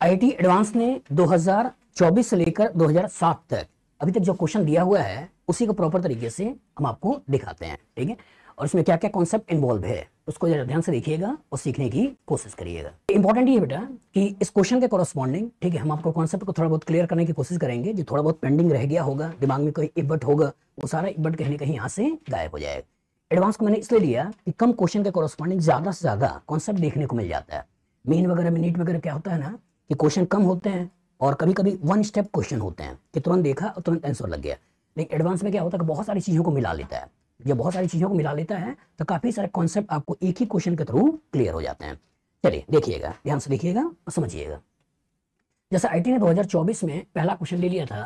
IT advance ने 2024 से लेकर 2007 तक अभी तक जो क्वेश्चन दिया हुआ है उसी को प्रॉपर तरीके से हम आपको दिखाते हैं ठीक है और इसमें क्या क्या कॉन्सेप्ट इन्वॉल्व है उसको जरा ध्यान से देखिएगा और सीखने की कोशिश करिएगा इंपॉर्टेंट ये बेटा कि इस क्वेश्चन के कॉरस्पॉन्डिंग ठीक है हम आपको कॉन्सेप्ट को थोड़ा बहुत क्लियर करने की कोशिश करेंगे जो थोड़ा बहुत पेंडिंग रह गया होगा दिमाग में कोई इबट होगा वो सारा इबट कहीं ना कहीं यहाँ से गायब हो जाएगा एडवांस को मैंने इसलिए लिया कि कम क्वेश्चन के कॉरस्पॉन्डिंग ज्यादा से ज्यादा कॉन्सेप्ट देखने को मिल जाता है मेन वगैरह में नीट वगैरह क्या होता है ना कि क्वेश्चन कम होते हैं और कभी कभी वन स्टेप क्वेश्चन होते हैं कि तुरंत देखा और तुरंत आंसर लग गया लेकिन एडवांस में क्या होता है कि बहुत सारी चीज़ों को मिला लेता है जब बहुत सारी चीज़ों को मिला लेता है तो काफ़ी सारे कॉन्सेप्ट आपको एक ही क्वेश्चन के थ्रू क्लियर हो जाते हैं चलिए देखिएगा ध्यान से देखिएगा और समझिएगा जैसे आईटी ने दो में पहला क्वेश्चन ले लिया था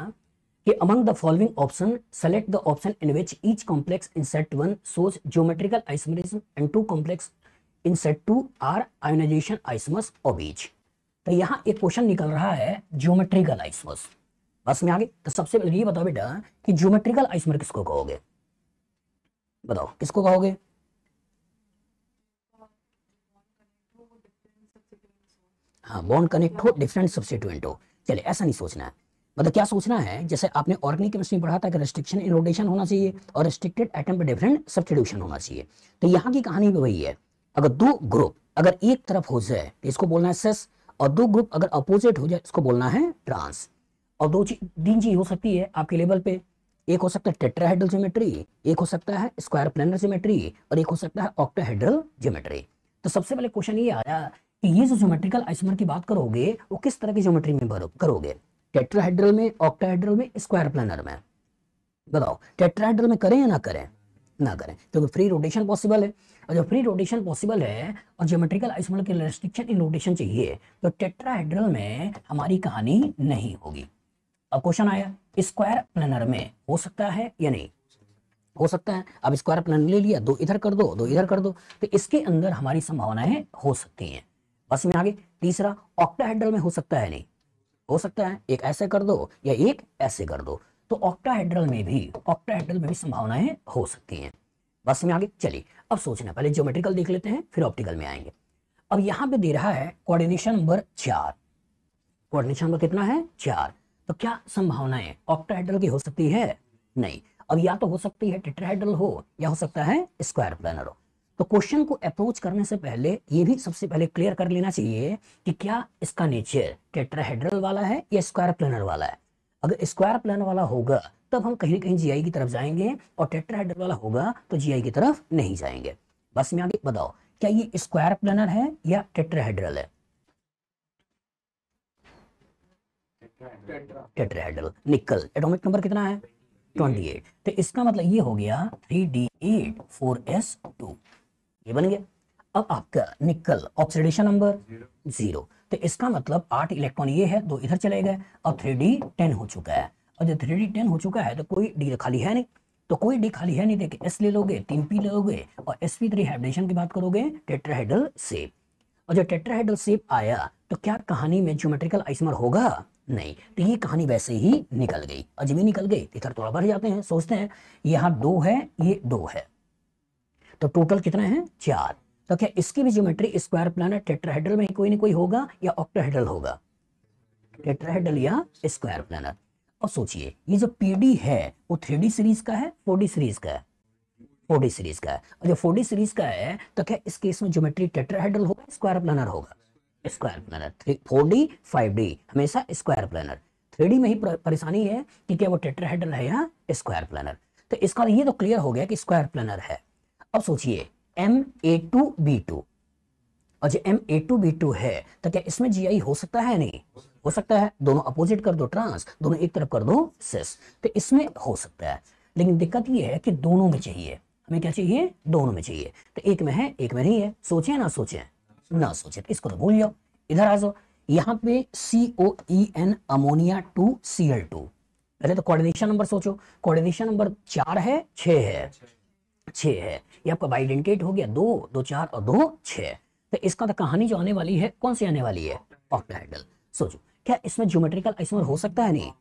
कि among the following option select the option in which each complex in set one shows geometrical isomerism and two complex in set two are ionisation isomers of each तो यहाँ एक क्वेश्चन निकल रहा है ज्योमेट्रिकल आइसमर्स बस में आगे तो सबसे पहले ये बताओ बेटा कि ज्योमेट्रिकल आइसमर किसको कहोगे बताओ किसको कहोगे हाँ बॉन्ड कनेक्ट हो डिफरेंट सब्सिट्यूएंट हो चले ऐसा नहीं सोचना है मतलब क्या सोचना है जैसे आपने ऑर्गेनिक केमिस्ट्री पढ़ा था कि रेस्ट्रिक्शन इन रोटेशन होना चाहिए और रेस्ट्रिक्टेड एटम पर डिफरेंट सब्सिट्यूशन होना चाहिए तो यहाँ की कहानी भी वही है अगर दो ग्रुप अगर एक तरफ हो जाए तो इसको बोलना है सेस और दो ग्रुप अगर अपोजिट हो जाए इसको बोलना है ट्रांस और दो चीज तीन चीज हो सकती है आपके लेवल पे एक हो सकता है टेट्राहेड्रल ज्योमेट्री एक हो सकता है स्क्वायर प्लानर ज्योमेट्री और एक हो सकता है ऑक्टाहेड्रल ज्योमेट्री तो सबसे पहले क्वेश्चन ये आया कि ये जो ज्योमेट्रिकल आइसोमर की बात करोगे वो किस तरह की ज्योमेट्री में करोगे टेट्राहेड्रल में ऑक्टाहेड्रल में स्क्वायर प्लानर में बताओ टेट्राहेड्रल में करें या ना करें ना करें क्योंकि फ्री रोटेशन पॉसिबल है और जब फ्री रोटेशन पॉसिबल है और ज्योमेट्रिकल आइसोमर के रेस्ट्रिक्शन इन रोटेशन चाहिए तो टेट्राहेड्रल में हमारी कहानी नहीं होगी अब क्वेश्चन आया स्क्वायर प्लानर में हो सकता है या नहीं हो सकता है अब स्क्वायर प्लानर ले लिया दो इधर कर दो दो इधर कर दो तो इसके अंदर हमारी संभावनाएं हो सकती हैं बस में आगे तीसरा ऑक्टाहेड्रल में हो सकता है नहीं हो सकता है एक ऐसे कर दो या एक ऐसे कर दो तो ऑक्टाहेड्रल में भी ऑक्टाहेड्रल में भी संभावनाएं हो सकती हैं बस में आगे चलिए अब सोचना पहले ज्योमेट्रिकल देख लेते हैं फिर ऑप्टिकल में आएंगे अब यहां पे दे रहा है कोऑर्डिनेशन नंबर चार कोऑर्डिनेशन नंबर कितना है चार तो क्या संभावनाएं ऑक्टाहेड्रल की हो सकती है नहीं अब या तो हो सकती है टेट्राहेड्रल हो या हो सकता है स्क्वायर प्लानर हो तो क्वेश्चन को अप्रोच करने से पहले ये भी सबसे पहले क्लियर कर लेना चाहिए कि क्या इसका नेचर टेट्राहेड्रल वाला है या स्क्वायर प्लानर वाला है अगर स्क्वायर प्लान वाला होगा तब हम कहीं कहीं जीआई की तरफ जाएंगे और टेट्राहेड्रल वाला होगा तो जीआई की तरफ नहीं जाएंगे बस में आगे बताओ क्या ये स्क्वायर प्लानर है या टेट्राहेड्रल है टेट्राहेड्रल निकल एटॉमिक नंबर कितना है 28 तो इसका मतलब ये हो गया 3d8 4s2 ये बन गया अब आपका निकल ऑक्सीडेशन नंबर जीरो तो इसका मतलब आठ इलेक्ट्रॉन ये है दो इधर चले गए और थ्री डी टेन हो चुका है और जब थ्री डी टेन हो चुका है तो कोई डी खाली है नहीं तो कोई डी खाली है नहीं देखे तो एस ले लोगे तीन पी लोगे और एस पी थ्री हाइड्रेशन की बात करोगे टेट्राहेड्रल सेप और जब टेट्राहेड्रल सेप आया तो क्या कहानी में ज्योमेट्रिकल आइसमर होगा नहीं तो ये कहानी वैसे ही निकल गई अजय भी निकल गई तो इधर थोड़ा बढ़ जाते हैं सोचते हैं यहाँ दो है ये दो है तो टोटल कितना है चार तो क्या इसकी भी ज्योमेट्री स्क्वायर प्लान टेट्राहेड्रल में कोई ना कोई होगा या ऑक्टाहेड्रल होगा टेट्राहेड्रल या स्क्वायर प्लान और सोचिए ये जो पीडी है वो थ्री सीरीज का है फोर सीरीज का है फोर सीरीज का है और जो फोर सीरीज का है तो क्या इस केस में ज्योमेट्री टेट्राहेड्रल होगा स्क्वायर प्लानर होगा square planar three four d five d हमेशा स्क्वायर प्लानर थ्री में ही परेशानी है कि क्या वो टेट्राहेड्रल है या स्क्वायर प्लानर तो इसका ये तो क्लियर हो गया कि स्क्वायर प्लानर है अब सोचिए M A two B two और जो M A two B two है तो क्या इसमें जी आई हो सकता है नहीं हो सकता है दोनों अपोजिट कर दो ट्रांस दोनों एक तरफ कर दो सिस तो इसमें हो सकता है लेकिन दिक्कत ये है कि दोनों में चाहिए हमें क्या चाहिए दोनों में चाहिए तो एक में है एक में नहीं है सोचे ना सोचे ना सोचे तो इसको तो भूल जाओ इधर आ जाओ यहाँ पे C O E N ammonia two C L two पहले तो कोऑर्डिनेशन नंबर सोचो कोऑर्डिनेशन नंबर चार है छह है छः है ये आपका बाई डेंटेट हो गया दो दो चार और दो छः तो इसका तो कहानी जो आने वाली है कौन सी आने वाली है ऑक्टाहेड्रल सोचो क्या इसमें ज्योमेट्रिकल आइसोमर हो सकता है नहीं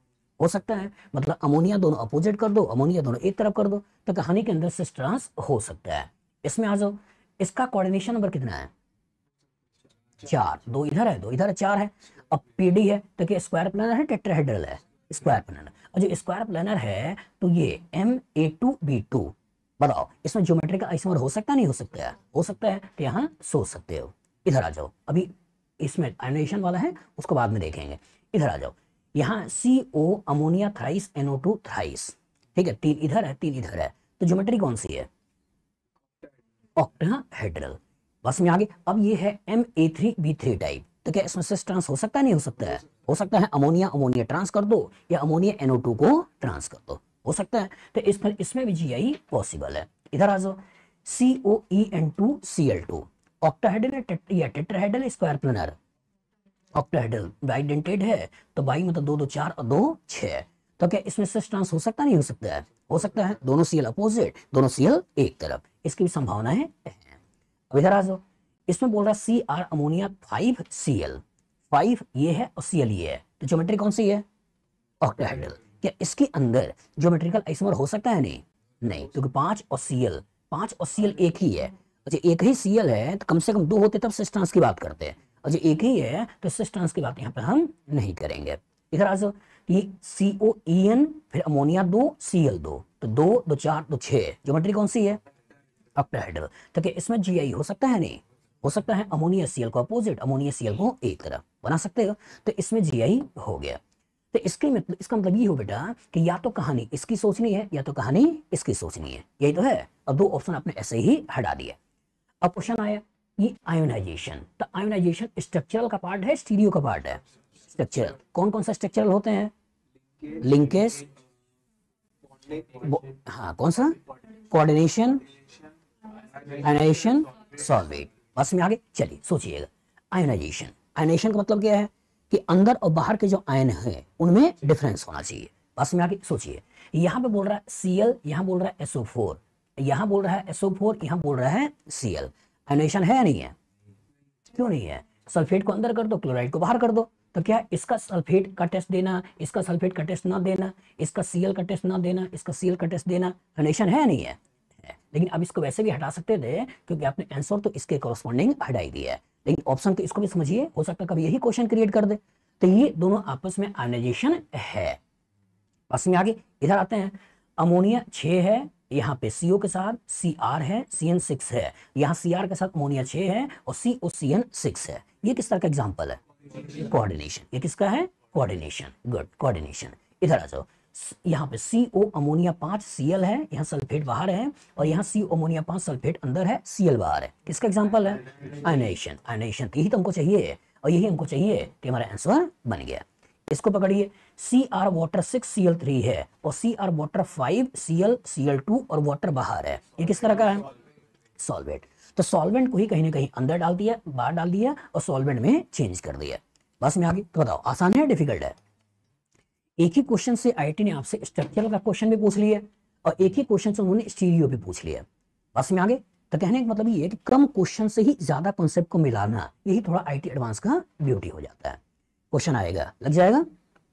हो सकता है मतलब अमोनिया दोनों अपोजिट कर दो अमोनिया दोनों एक तरफ कर दो तो कहानी के अंदर सिस्ट्रांस हो सकता है इसमें आ जाओ इसका कोऑर्डिनेशन नंबर कितना है चार दो इधर है दो इधर है चार है अब पीडी है तो क्या स्क्वायर प्लानर है टेट्राहेड्रल है स्क्वायर प्लानर और जो स्क्वायर प्लानर है तो ये M A two B two बताओ इसमें ज्योमेट्री का आइसोमर हो सकता नहीं हो सकता है हो सकता है तो यहाँ सोच सकते हो इधर आ जाओ अभी इसमें आयोनाइजेशन वाला है उसको बाद में देखेंगे इधर आ जाओ यहाँ C O ammonia thrice NO two thrice ठीक है तीन इधर है तीन इधर है तो ज्योमेट्री कौन सी है ऑक्टाहेड्रल बस में आगे अब ये है M A three B three type तो क्या इसमें सिस ट्रांस हो सकता है नहीं हो सकता है हो सकता है अमोनिया अमोनिया ट्रांस कर दो या अमोनिया एनओ टू को ट्रांस कर दो हो सकता है तो इस पर इसमें भी जी आई पॉसिबल है इधर आ जाओ C O N two C L two octahedral या tetrahedral square planar octahedral bidentate है तो बाई मतलब तो दो दो चार और दो छः तो क्या इसमें सिस ट्रांस हो सकता नहीं हो सकता है हो सकता है दोनों सीएल अपोजिट दोनों सीएल एक तरफ इसकी भी संभावना है अब इधर आ जाओ इसमें बोल रहा C R ammonia five C L five ये है और सीएल ये है तो ज्योमेट्री कौन सी है ऑक्टाहेडल क्या इसके अंदर ज्योमेट्रिकल आइसोमर हो सकता है नहीं नहीं क्योंकि तो पांच और सी एल पाँच और सी एल एक ही है अच्छा एक ही सी एल है तो कम से कम दो होते तब सिस्टांस की बात करते हैं अच्छा एक ही है तो सिस्टांस की बात यहाँ पर हम नहीं करेंगे इधर आज ये सी ओ ई एन फिर अमोनिया दो सी एल दो तो दो दो चार दो छः ज्योमेट्री कौन सी है अक्टाहेड्रल तो क्या इसमें जी आई हो सकता है नहीं हो सकता है अमोनिया सीएल को अपोजिट अमोनिया सीएल को एक तरफ बना सकते हो तो इसमें जीआई हो गया तो इसके मतलब इसका मतलब ये हो बेटा कि या तो कहानी इसकी सोचनी है या तो कहानी इसकी सोचनी है यही तो है अब दो ऑप्शन आपने ऐसे ही हटा दिए अब क्वेश्चन आया ये आयोनाइजेशन तो आयोनाइजेशन स्ट्रक्चरल का पार्ट है स्टीरियो का पार्ट है स्ट्रक्चरल कौन कौन सा स्ट्रक्चरल होते हैं लिंकेज हाँ कौन सा कोऑर्डिनेशन आयोनाइजेशन सॉल्वेट बस में आगे चलिए सोचिएगा आयोनाइजेशन आयोनाइजेशन का मतलब क्या है कि अंदर और बाहर के जो आयन है उनमें डिफरेंस होना चाहिए बस में आगे सोचिए यहाँ पे बोल रहा है सी एल यहाँ बोल रहा है एसओ फोर यहाँ बोल रहा है एसओ फोर यहाँ बोल रहा है सी एल आयोनेशन है या नहीं है क्यों नहीं है सल्फेट को अंदर कर दो क्लोराइड को बाहर कर दो तो क्या इसका सल्फेट का टेस्ट देना इसका सल्फेट का टेस्ट ना देना इसका सीएल का टेस्ट ना देना इसका सीएल का टेस्ट देना कनेक्शन है नहीं है लेकिन अब इसको वैसे भी हटा सकते थे क्योंकि आपने आंसर तो इसके कॉरस्पॉन्डिंग हटाई दिया है लेकिन ऑप्शन इसको भी समझिए हो सकता है कभी यही क्वेश्चन क्रिएट कर दे तो ये दोनों आपस में आयनाइजेशन है बस में आगे इधर आते हैं अमोनिया छ है यहाँ पे सीओ के साथ सी आर है सी एन सिक्स है यहाँ सी आर के साथ अमोनिया छ है और सी ओ सी एन सिक्स है ये किस तरह का एग्जाम्पल है कोऑर्डिनेशन ये किसका है कोऑर्डिनेशन गुड कोऑर्डिनेशन इधर आ जाओ यहाँ पे सी ओ अमोनिया पांच सी एल है यहाँ सल्फेट बाहर है और यहाँ सी अमोनिया पांच सल्फेट अंदर है सी एल बाहर है किसका एग्जाम्पल है आयनेशन आयनेशन तो यही तो हमको चाहिए और यही हमको चाहिए कि हमारा आंसर बन गया इसको पकड़िए C R water six C L three है और C R water five C L C L two और वाटर बाहर है ये किस तरह का है सॉल्वेट तो सॉल्वेंट को ही कहीं ना कहीं अंदर डाल दिया बाहर डाल दिया और सॉल्वेंट में चेंज कर दिया बस में आगे तो बताओ आसान है डिफिकल्ट है एक ही क्वेश्चन से आईटी ने आपसे स्ट्रक्चरल का क्वेश्चन भी पूछ लिया और एक ही क्वेश्चन से उन्होंने स्टीरियो भी पूछ लिया बस में आगे तो कहने का मतलब ये है कि कम क्वेश्चन से ही ज्यादा कॉन्सेप्ट को मिलाना यही थोड़ा आईटी एडवांस का ब्यूटी हो जाता है क्वेश्चन आएगा लग जाएगा